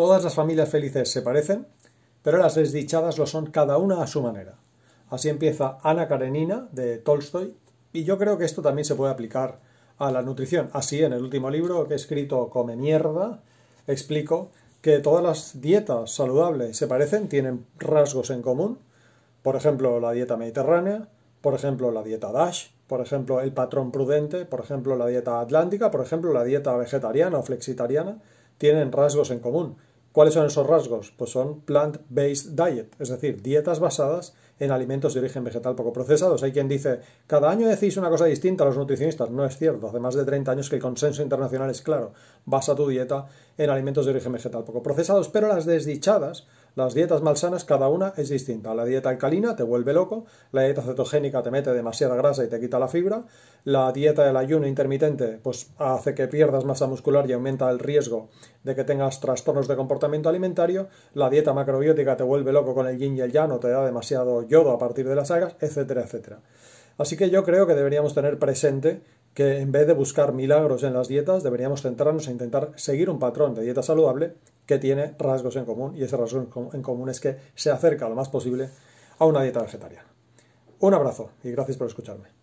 Todas las familias felices se parecen, pero las desdichadas lo son cada una a su manera. Así empieza Ana Karenina de Tolstoy, y yo creo que esto también se puede aplicar a la nutrición. Así, en el último libro que he escrito Come mierda, explico que todas las dietas saludables se parecen, tienen rasgos en común. Por ejemplo, la dieta mediterránea, por ejemplo, la dieta DASH, por ejemplo, el patrón prudente, por ejemplo, la dieta atlántica, por ejemplo, la dieta vegetariana o flexitariana, tienen rasgos en común. ¿Cuáles son esos rasgos? Pues son plant-based diet, es decir, dietas basadas en alimentos de origen vegetal poco procesados. Hay quien dice, cada año decís una cosa distinta a los nutricionistas. No es cierto, hace más de 30 años que el consenso internacional es claro, basa tu dieta en alimentos de origen vegetal poco procesados, pero las desdichadas las dietas malsanas, cada una es distinta. La dieta alcalina te vuelve loco, la dieta cetogénica te mete demasiada grasa y te quita la fibra, la dieta del ayuno intermitente pues hace que pierdas masa muscular y aumenta el riesgo de que tengas trastornos de comportamiento alimentario, la dieta macrobiótica te vuelve loco con el yin y el yang o te da demasiado yodo a partir de las algas, etcétera, etcétera. Así que yo creo que deberíamos tener presente que en vez de buscar milagros en las dietas, deberíamos centrarnos en intentar seguir un patrón de dieta saludable que tiene rasgos en común, y ese rasgo en común es que se acerca lo más posible a una dieta vegetariana. Un abrazo y gracias por escucharme.